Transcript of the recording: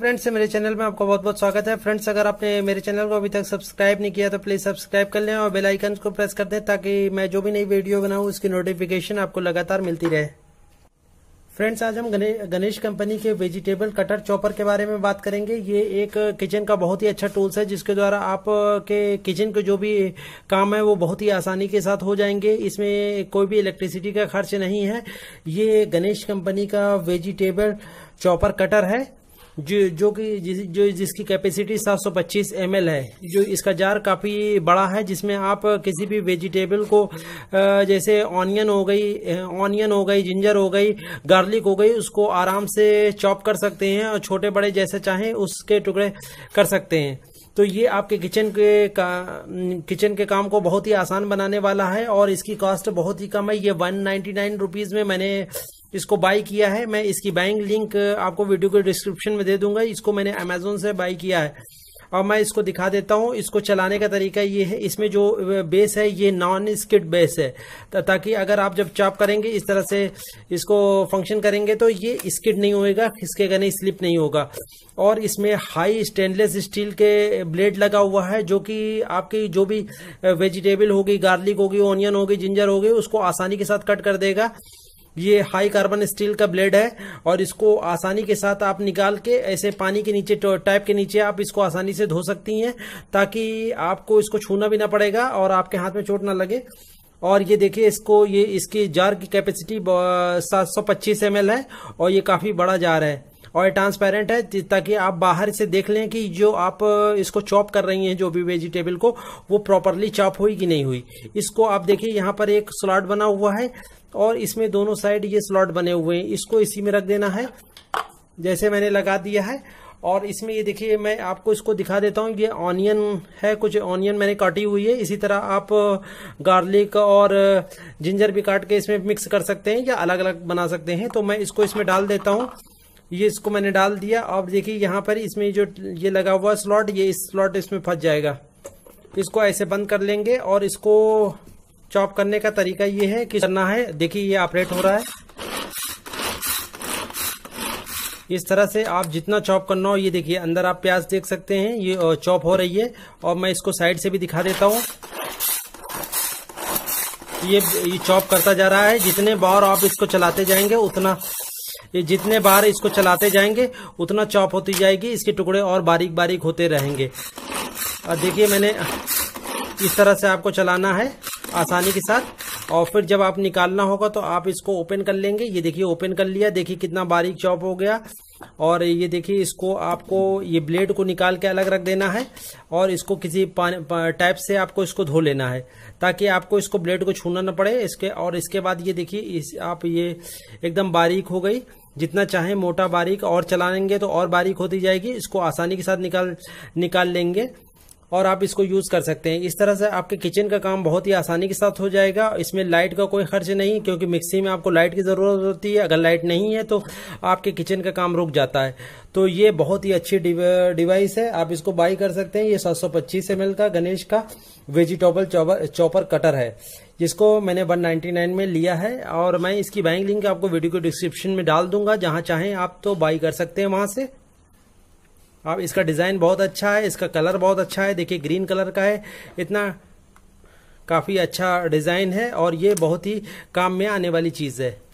friends तो मेरे channel में आपका बहुत बहुत स्वागत है फ्रेंड्स अगर आपने मेरे चैनल को अभी तक सब्सक्राइब नहीं किया तो प्लीज सब्सक्राइब कर लें और बेल आइकन को प्रेस कर दें ताकि मैं जो भी नई वीडियो बनाऊं उसकी नोटिफिकेशन आपको लगातार मिलती रहे फ्रेंड्स आज हम गणेश कंपनी के वेजिटेबल कटर चॉपर के बारे में बात करेंगे ये एक किचन का बहुत ही अच्छा टूल्स है जिसके द्वारा आप के किचन के जो भी काम है वो बहुत ही आसानी के साथ हो जाएंगे इसमें कोई भी इलेक्ट्रिसिटी का खर्च नहीं है ये गणेश कंपनी का वेजिटेबल चॉपर कटर है जो जो कि जिस, जो जिसकी कैपेसिटी 725 ml है जो इसका जार काफ़ी बड़ा है जिसमें आप किसी भी वेजिटेबल को जैसे ऑनियन हो गई ऑनियन हो गई जिंजर हो गई गार्लिक हो गई उसको आराम से चॉप कर सकते हैं और छोटे बड़े जैसे चाहें उसके टुकड़े कर सकते हैं तो ये आपके किचन के का किचन के काम को बहुत ही आसान बनाने वाला है और इसकी कॉस्ट बहुत ही कम है ये वन नाइन्टी नाइन रुपीज़ में मैंने इसको बाई किया है मैं इसकी बाइंग लिंक आपको वीडियो के डिस्क्रिप्शन में दे दूंगा इसको मैंने अमेजोन से बाई किया है और मैं इसको दिखा देता हूँ इसको चलाने का तरीका ये है इसमें जो बेस है ये नॉन स्किड बेस है ताकि अगर आप जब चाप करेंगे इस तरह से इसको फंक्शन करेंगे तो ये स्किड नहीं होएगा इसके नहीं स्लिप नहीं होगा और इसमें हाई स्टेनलेस स्टील के ब्लेड लगा हुआ है जो कि आपकी जो भी वेजिटेबल होगी गार्लिक होगी ऑनियन होगी जिंजर होगी उसको आसानी के साथ कट कर देगा ये हाई कार्बन स्टील का ब्लेड है और इसको आसानी के साथ आप निकाल के ऐसे पानी के नीचे टाइप के नीचे आप इसको आसानी से धो सकती हैं ताकि आपको इसको छूना भी ना पड़ेगा और आपके हाथ में चोट ना लगे और ये देखिए इसको ये इसकी जार की कैपेसिटी सात सौ है और ये काफी बड़ा जार है और ट्रांसपेरेंट है ताकि आप बाहर से देख लें कि जो आप इसको चॉप कर रही हैं जो भी वेजिटेबल को वो प्रॉपरली चॉप हुई कि नहीं हुई इसको आप देखिए यहाँ पर एक स्लॉट बना हुआ है और इसमें दोनों साइड ये स्लॉट बने हुए हैं इसको इसी में रख देना है जैसे मैंने लगा दिया है और इसमें ये देखिए मैं आपको इसको दिखा देता हूँ ये ऑनियन है कुछ ऑनियन मैंने काटी हुई है इसी तरह आप गार्लिक और जिंजर भी काट के इसमें मिक्स कर सकते हैं या अलग अलग बना सकते हैं तो मैं इसको इसमें डाल देता हूँ ये इसको मैंने डाल दिया अब देखिए यहाँ पर इसमें जो ये लगा हुआ स्लॉट ये इस स्लॉट इसमें फंस जाएगा इसको ऐसे बंद कर लेंगे और इसको चॉप करने का तरीका ये है कि करना है देखिए ये ऑपरेट हो रहा है इस तरह से आप जितना चॉप करना हो ये देखिए अंदर आप प्याज देख सकते हैं ये चॉप हो रही है और मैं इसको साइड से भी दिखा देता हूँ ये चॉप करता जा रहा है जितने बार आप इसको चलाते जाएंगे उतना ये जितने बार इसको चलाते जाएंगे उतना चॉप होती जाएगी इसके टुकड़े और बारीक बारीक होते रहेंगे और देखिए मैंने इस तरह से आपको चलाना है आसानी के साथ और फिर जब आप निकालना होगा तो आप इसको ओपन कर लेंगे ये देखिए ओपन कर लिया देखिए कितना बारीक चॉप हो गया और ये देखिए इसको आपको ये ब्लेड को निकाल के अलग रख देना है और इसको किसी टाइप से आपको इसको धो लेना है ताकि आपको इसको ब्लेड को छूना ना पड़े इसके और इसके बाद ये देखिए इस आप ये एकदम बारीक हो गई जितना चाहे मोटा बारीक और चलाएंगे तो और बारीक होती जाएगी इसको आसानी के साथ निकाल निकाल लेंगे और आप इसको यूज कर सकते हैं इस तरह से आपके किचन का काम बहुत ही आसानी के साथ हो जाएगा इसमें लाइट का कोई खर्च नहीं क्योंकि मिक्सी में आपको लाइट की जरूरत होती है अगर लाइट नहीं है तो आपके किचन का काम रुक जाता है तो ये बहुत ही अच्छी डिवाइस है आप इसको बाई कर सकते हैं ये सात सौ पच्चीस एम एल का गणेश का वेजिटेबल चॉपर कटर है जिसको मैंने 199 में लिया है और मैं इसकी बाइंग लिंक आपको वीडियो के डिस्क्रिप्शन में डाल दूंगा जहां चाहें आप तो बाई कर सकते हैं वहां से अब इसका डिजाइन बहुत अच्छा है इसका कलर बहुत अच्छा है देखिए ग्रीन कलर का है इतना काफी अच्छा डिजाइन है और ये बहुत ही काम में आने वाली चीज है